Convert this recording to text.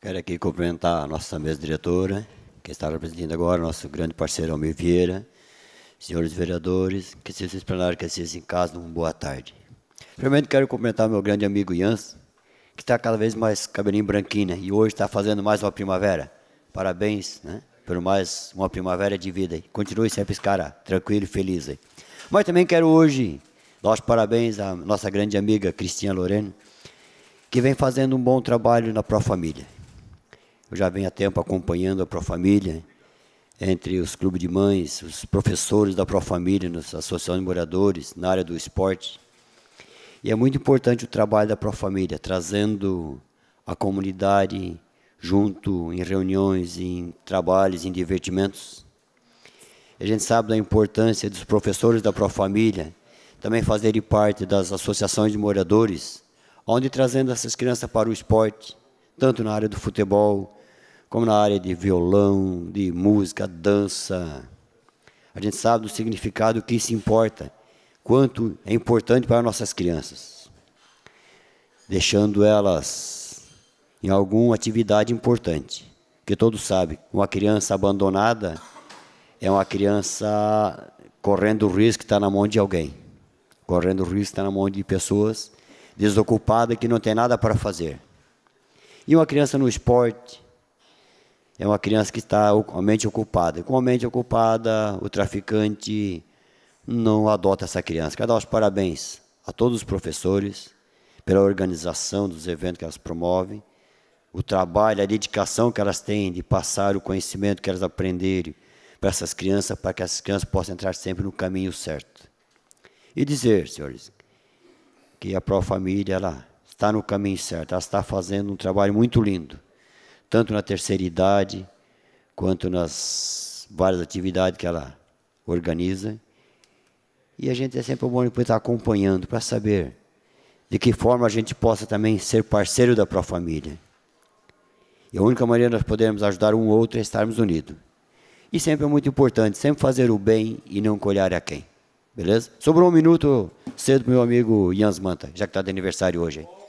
Quero aqui cumprimentar a nossa mesa diretora, que está representando agora, nosso grande parceiro Almir Vieira, senhores vereadores, que se vocês plenários que assistem em casa, uma boa tarde. Primeiro quero cumprimentar meu grande amigo Jans, que está cada vez mais cabelinho branquinho, né? E hoje está fazendo mais uma primavera. Parabéns, né? Por mais uma primavera de vida. Aí. Continue sempre esse cara tranquilo e feliz aí. Mas também quero hoje dar os parabéns à nossa grande amiga Cristina Loreno, que vem fazendo um bom trabalho na Pró Família. Eu já venho há tempo acompanhando a Profamília, entre os clubes de mães, os professores da Profamília, nas associações de moradores, na área do esporte. E é muito importante o trabalho da Profamília, trazendo a comunidade junto em reuniões, em trabalhos, em divertimentos. A gente sabe da importância dos professores da Profamília também fazerem parte das associações de moradores, onde trazendo essas crianças para o esporte, tanto na área do futebol, como na área de violão, de música, dança. A gente sabe do significado que isso importa, quanto é importante para nossas crianças, deixando elas em alguma atividade importante, porque todos sabem, uma criança abandonada é uma criança correndo o risco de estar na mão de alguém, correndo o risco de estar na mão de pessoas desocupada que não tem nada para fazer. E uma criança no esporte, é uma criança que está com a mente ocupada. Com a mente ocupada, o traficante não adota essa criança. Quero dar os parabéns a todos os professores pela organização dos eventos que elas promovem, o trabalho, a dedicação que elas têm de passar o conhecimento que elas aprenderem para essas crianças, para que essas crianças possam entrar sempre no caminho certo. E dizer, senhores, que a Pro Família ela está no caminho certo, ela está fazendo um trabalho muito lindo tanto na terceira idade, quanto nas várias atividades que ela organiza. E a gente é sempre bom estar acompanhando para saber de que forma a gente possa também ser parceiro da família. E a única maneira de nós podermos ajudar um ou outro é estarmos unidos. E sempre é muito importante, sempre fazer o bem e não colher a quem. Beleza? Sobrou um minuto cedo para meu amigo Jans Manta, já que está de aniversário hoje.